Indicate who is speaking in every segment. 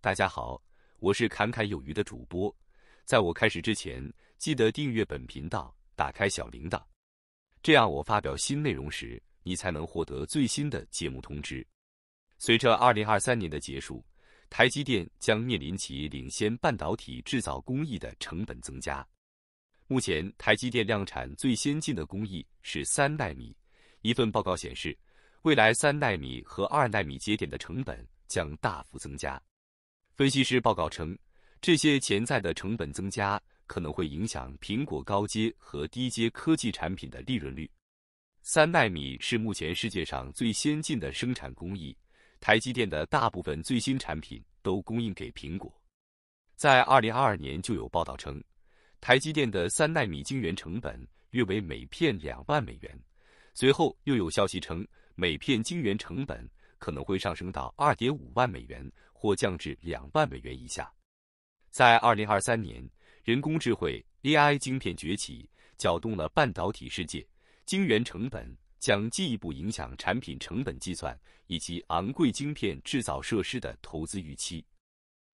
Speaker 1: 大家好，我是侃侃有余的主播。在我开始之前，记得订阅本频道，打开小铃铛，这样我发表新内容时，你才能获得最新的节目通知。随着二零二三年的结束，台积电将面临其领先半导体制造工艺的成本增加。目前，台积电量产最先进的工艺是三纳米。一份报告显示，未来三纳米和二纳米节点的成本将大幅增加。分析师报告称，这些潜在的成本增加可能会影响苹果高阶和低阶科技产品的利润率。三纳米是目前世界上最先进的生产工艺，台积电的大部分最新产品都供应给苹果。在二零二二年就有报道称，台积电的三纳米晶圆成本约为每片两万美元。随后又有消息称，每片晶圆成本可能会上升到二点五万美元。或降至两万美元以下。在二零二三年，人工智慧 AI 晶片崛起，搅动了半导体世界。晶圆成本将进一步影响产品成本计算以及昂贵晶片制造设施的投资预期。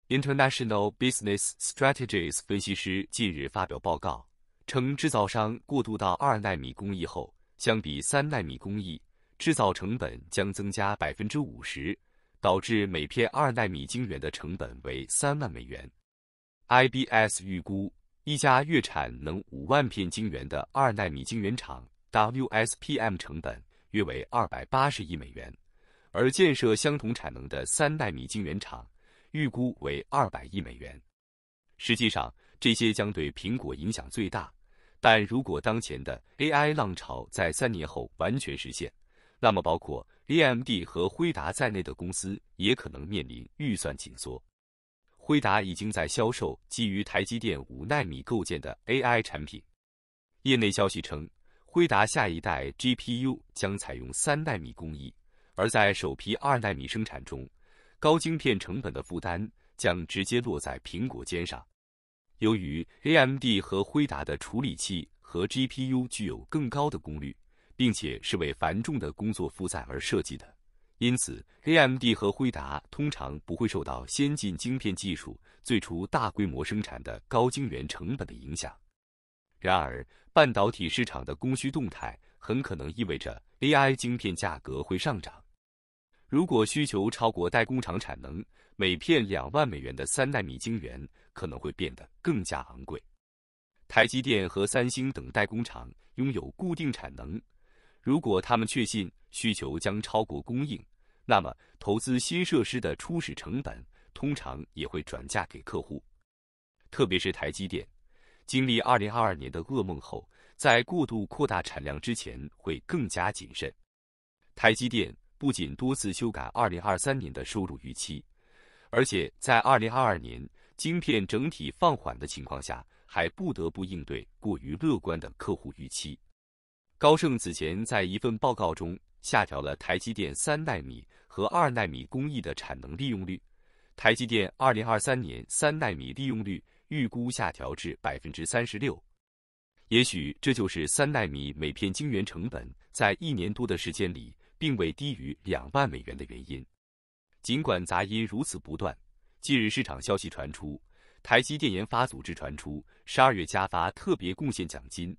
Speaker 1: International Business Strategies 分析师近日发表报告称，制造商过渡到二纳米工艺后，相比三纳米工艺，制造成本将增加百分之五十。导致每片二纳米晶圆的成本为三万美元。I B S 预估一家月产能五万片晶圆的二纳米晶圆厂 W S P M 成本约为二百八十亿美元，而建设相同产能的三纳米晶圆厂，预估为二百亿美元。实际上，这些将对苹果影响最大。但如果当前的 A I 浪潮在三年后完全实现，那么包括 AMD 和辉达在内的公司也可能面临预算紧缩。辉达已经在销售基于台积电五纳米构建的 AI 产品。业内消息称，辉达下一代 GPU 将采用三纳米工艺，而在首批二纳米生产中，高晶片成本的负担将直接落在苹果肩上。由于 AMD 和辉达的处理器和 GPU 具有更高的功率。并且是为繁重的工作负载而设计的，因此 A M D 和辉达通常不会受到先进晶片技术最初大规模生产的高晶圆成本的影响。然而，半导体市场的供需动态很可能意味着 AI 晶片价格会上涨。如果需求超过代工厂产能，每片两万美元的三纳米晶圆可能会变得更加昂贵。台积电和三星等代工厂拥有固定产能。如果他们确信需求将超过供应，那么投资新设施的初始成本通常也会转嫁给客户。特别是台积电，经历2022年的噩梦后，在过度扩大产量之前会更加谨慎。台积电不仅多次修改2023年的收入预期，而且在2022年晶片整体放缓的情况下，还不得不应对过于乐观的客户预期。高盛此前在一份报告中下调了台积电三纳米和二纳米工艺的产能利用率，台积电二零二三年三纳米利用率预估下调至百分之三十六。也许这就是三纳米每片晶圆成本在一年多的时间里并未低于两万美元的原因。尽管杂音如此不断，近日市场消息传出，台积电研发组织传出十二月加发特别贡献奖金。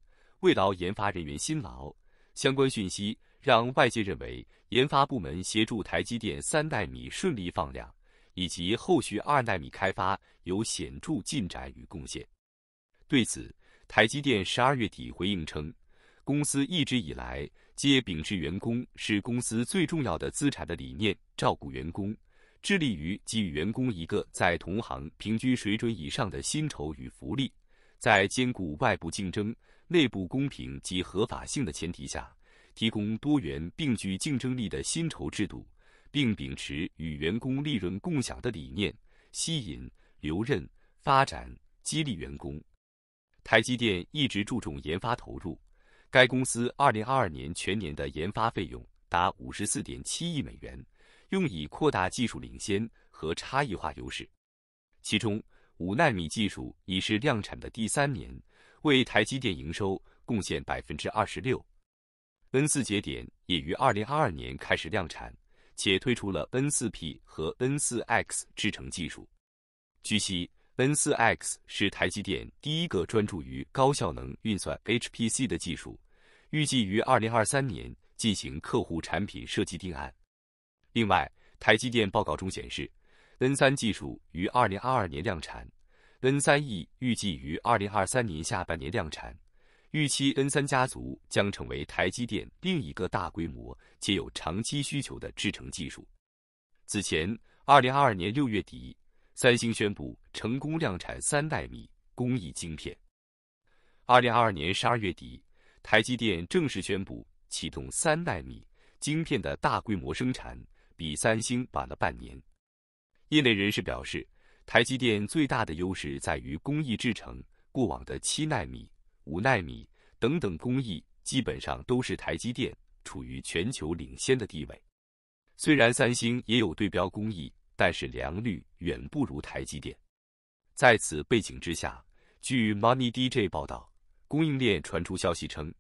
Speaker 1: 慰劳研发人员辛劳，相关讯息让外界认为研发部门协助台积电三纳米顺利放量，以及后续二纳米开发有显著进展与贡献。对此，台积电十二月底回应称，公司一直以来皆秉持员工是公司最重要的资产的理念，照顾员工，致力于给予员工一个在同行平均水准以上的薪酬与福利，在兼顾外部竞争。内部公平及合法性的前提下，提供多元并具竞争力的薪酬制度，并秉持与员工利润共享的理念，吸引、留任、发展、激励员工。台积电一直注重研发投入，该公司2022年全年的研发费用达54.7亿美元，用以扩大技术领先和差异化优势。其中，五纳米技术已是量产的第三年。为台积电营收贡献百分之二十六。N 四节点也于二零二二年开始量产，且推出了 N 四 P 和 N 四 X 制程技术。据悉，N 四 X 是台积电第一个专注于高效能运算 HPC 的技术，预计于二零二三年进行客户产品设计定案。另外，台积电报告中显示，N 三技术于二零二二年量产。N 三 E 预计于二零二三年下半年量产，预期 N 三家族将成为台积电另一个大规模且有长期需求的制程技术。此前，二零二二年六月底，三星宣布成功量产三纳米工艺晶片。二零二二年十二月底，台积电正式宣布启动三纳米晶片的大规模生产，比三星晚了半年。业内人士表示。台积电最大的优势在于工艺制程，过往的七纳米、五纳米等等工艺，基本上都是台积电处于全球领先的地位。虽然三星也有对标工艺，但是良率远不如台积电。在此背景之下，据 Money DJ 报道，供应链传出消息称，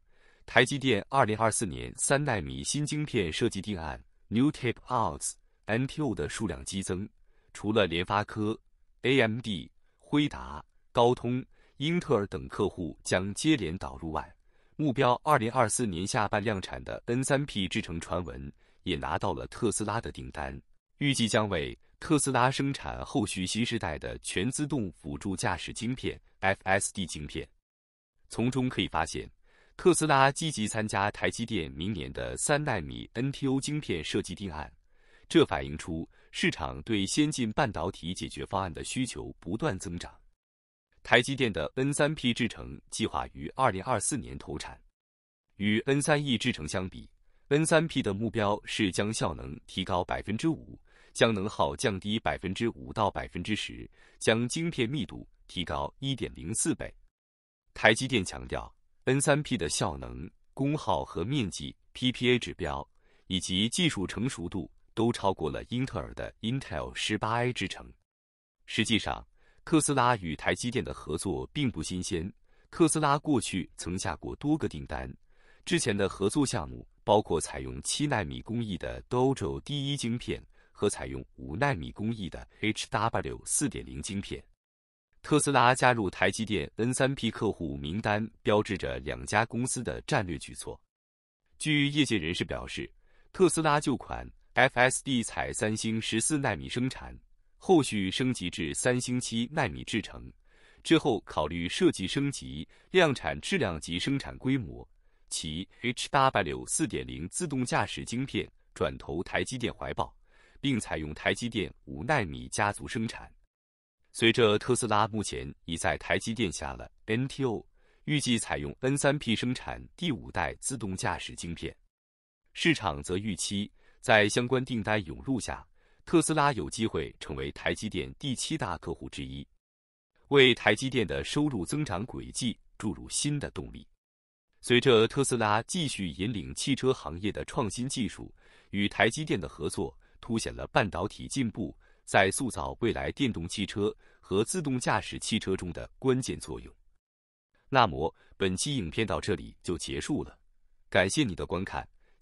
Speaker 1: 台积电2024年三纳米新晶片设计定案 （New Tape Outs，NTO） 的数量激增，除了联发科。AMD、辉达、高通、英特尔等客户将接连导入外，目标二零二四年下半量产的 N3P 制程传闻也拿到了特斯拉的订单，预计将为特斯拉生产后续新时代的全自动辅助驾驶晶片 FSD 晶片。从中可以发现，特斯拉积极参加台积电明年的三纳米 NTO 晶片设计定案，这反映出。市场对先进半导体解决方案的需求不断增长。台积电的 N3P 制程计划于2024年投产。与 N3E 制程相比，N3P 的目标是将效能提高5%，将能耗降低5%到10%，将晶片密度提高1.04倍。台积电强调，N3P 的效能、功耗和面积 （PPA） 指标以及技术成熟度。都超过了英特尔的 Intel 十八 A 之称。实际上，特斯拉与台积电的合作并不新鲜，特斯拉过去曾下过多个订单。之前的合作项目包括采用七纳米工艺的 Dojo 第一晶片和采用五纳米工艺的 HW 四点零晶片。特斯拉加入台积电 N 三 P 客户名单，标志着两家公司的战略举措。据业界人士表示，特斯拉旧款。FSD 采三星十四纳米生产，后续升级至三星七纳米制程，之后考虑设计升级量产质量级生产规模。其 HW 四点零自动驾驶晶片转投台积电怀抱，并采用台积电五纳米家族生产。随着特斯拉目前已在台积电下了 NTO，预计采用 N 三 P 生产第五代自动驾驶晶片。市场则预期。在相关订单涌入下，特斯拉有机会成为台积电第七大客户之一，为台积电的收入增长轨迹注入新的动力。随着特斯拉继续引领汽车行业的创新技术，与台积电的合作凸显了半导体进步在塑造未来电动汽车和自动驾驶汽车中的关键作用。那么，本期影片到这里就结束了，感谢你的观看。